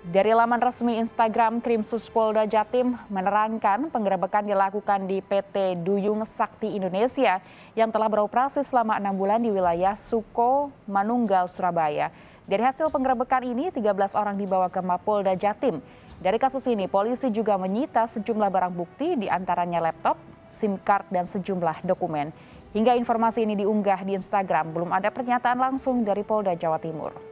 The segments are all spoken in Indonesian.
Dari laman resmi Instagram Krimsus Polda Jatim menerangkan penggerebekan dilakukan di PT Duyung Sakti Indonesia yang telah beroperasi selama enam bulan di wilayah Suko, Manunggal, Surabaya. Dari hasil penggerebekan ini, 13 orang dibawa ke Mapolda Jatim. Dari kasus ini, polisi juga menyita sejumlah barang bukti di antaranya laptop, SIM card, dan sejumlah dokumen. Hingga informasi ini diunggah di Instagram, belum ada pernyataan langsung dari Polda Jawa Timur.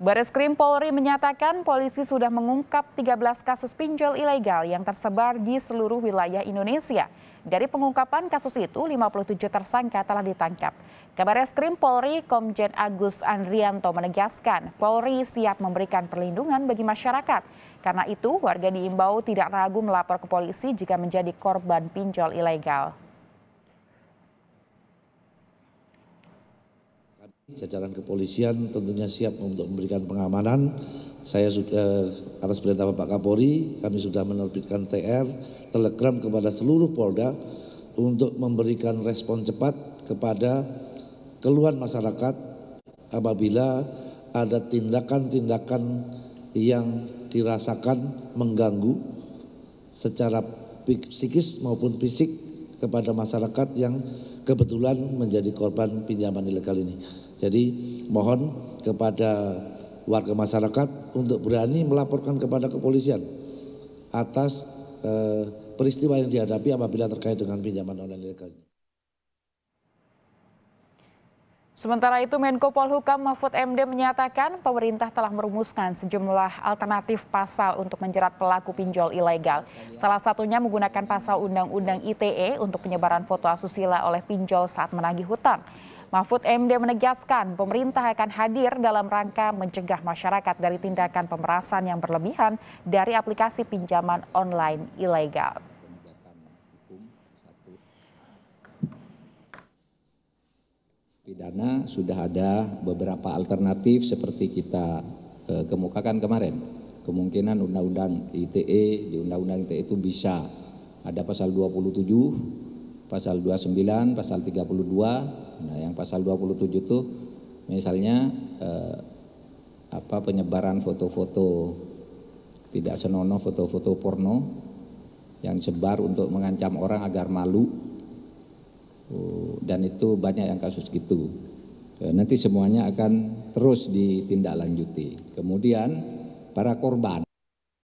Baris Krim Polri menyatakan polisi sudah mengungkap 13 kasus pinjol ilegal yang tersebar di seluruh wilayah Indonesia. Dari pengungkapan kasus itu, 57 tersangka telah ditangkap. Kabar Eskrim Polri Komjen Agus Andrianto menegaskan Polri siap memberikan perlindungan bagi masyarakat. Karena itu, warga diimbau tidak ragu melapor ke polisi jika menjadi korban pinjol ilegal. Jajaran kepolisian tentunya siap untuk memberikan pengamanan. Saya sudah eh, atas perintah Bapak Kapolri, kami sudah menerbitkan TR, telegram kepada seluruh Polda untuk memberikan respon cepat kepada keluhan masyarakat apabila ada tindakan-tindakan yang dirasakan mengganggu secara psikis maupun fisik kepada masyarakat yang kebetulan menjadi korban pinjaman ilegal ini. Jadi mohon kepada warga masyarakat untuk berani melaporkan kepada kepolisian atas eh, peristiwa yang dihadapi apabila terkait dengan pinjaman online ilegal. ini. Sementara itu Menko Polhukam Mahfud MD menyatakan pemerintah telah merumuskan sejumlah alternatif pasal untuk menjerat pelaku pinjol ilegal. Salah satunya menggunakan pasal Undang-Undang ITE untuk penyebaran foto asusila oleh pinjol saat menagih hutang. Mahfud MD menegaskan pemerintah akan hadir dalam rangka mencegah masyarakat dari tindakan pemerasan yang berlebihan dari aplikasi pinjaman online ilegal. Pidana sudah ada beberapa alternatif seperti kita eh, kemukakan kemarin. Kemungkinan undang-undang ITE di undang-undang ITE itu bisa ada pasal 27, pasal 29, pasal 32. Nah, yang pasal 27 itu misalnya eh, apa penyebaran foto-foto tidak senonoh foto-foto porno yang sebar untuk mengancam orang agar malu Oh, dan itu banyak yang kasus gitu. Eh, nanti semuanya akan terus ditindaklanjuti. Kemudian para korban